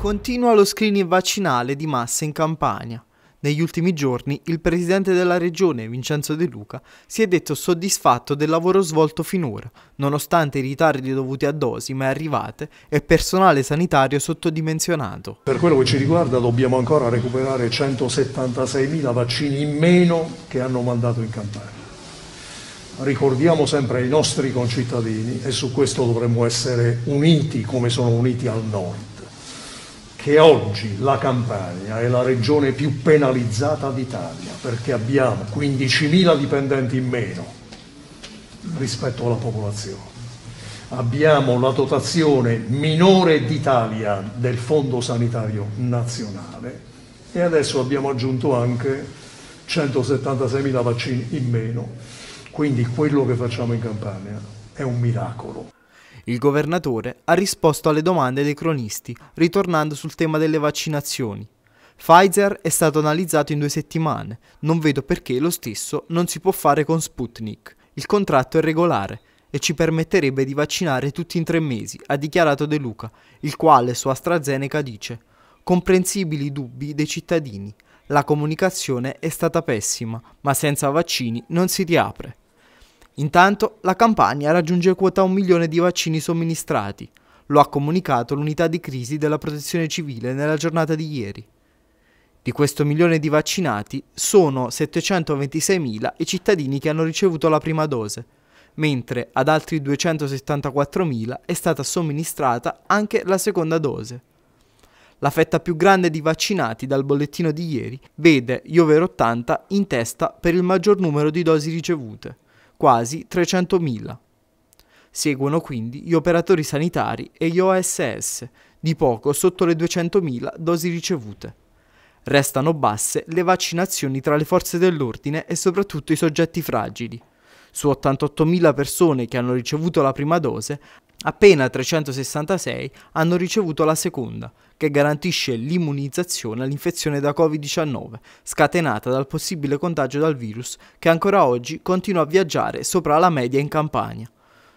Continua lo screening vaccinale di massa in Campania. Negli ultimi giorni il presidente della regione, Vincenzo De Luca, si è detto soddisfatto del lavoro svolto finora, nonostante i ritardi dovuti a dosi mai arrivate e personale sanitario sottodimensionato. Per quello che ci riguarda dobbiamo ancora recuperare 176.000 vaccini in meno che hanno mandato in Campania. Ricordiamo sempre ai nostri concittadini e su questo dovremmo essere uniti come sono uniti al nord che oggi la Campania è la regione più penalizzata d'Italia perché abbiamo 15.000 dipendenti in meno rispetto alla popolazione. Abbiamo la dotazione minore d'Italia del Fondo Sanitario Nazionale e adesso abbiamo aggiunto anche 176.000 vaccini in meno. Quindi quello che facciamo in Campania è un miracolo. Il governatore ha risposto alle domande dei cronisti, ritornando sul tema delle vaccinazioni. Pfizer è stato analizzato in due settimane, non vedo perché lo stesso non si può fare con Sputnik. Il contratto è regolare e ci permetterebbe di vaccinare tutti in tre mesi, ha dichiarato De Luca, il quale su AstraZeneca dice comprensibili i dubbi dei cittadini. La comunicazione è stata pessima, ma senza vaccini non si riapre. Intanto la campagna raggiunge quota un milione di vaccini somministrati. Lo ha comunicato l'unità di crisi della protezione civile nella giornata di ieri. Di questo milione di vaccinati sono 726.000 i cittadini che hanno ricevuto la prima dose, mentre ad altri 274.000 è stata somministrata anche la seconda dose. La fetta più grande di vaccinati dal bollettino di ieri vede gli over 80 in testa per il maggior numero di dosi ricevute quasi 300.000. Seguono quindi gli operatori sanitari e gli OSS, di poco sotto le 200.000 dosi ricevute. Restano basse le vaccinazioni tra le forze dell'ordine e soprattutto i soggetti fragili. Su 88.000 persone che hanno ricevuto la prima dose, appena 366 hanno ricevuto la seconda, che garantisce l'immunizzazione all'infezione da Covid-19, scatenata dal possibile contagio dal virus che ancora oggi continua a viaggiare sopra la media in Campania.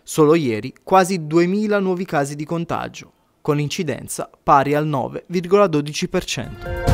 Solo ieri quasi 2.000 nuovi casi di contagio, con incidenza pari al 9,12%.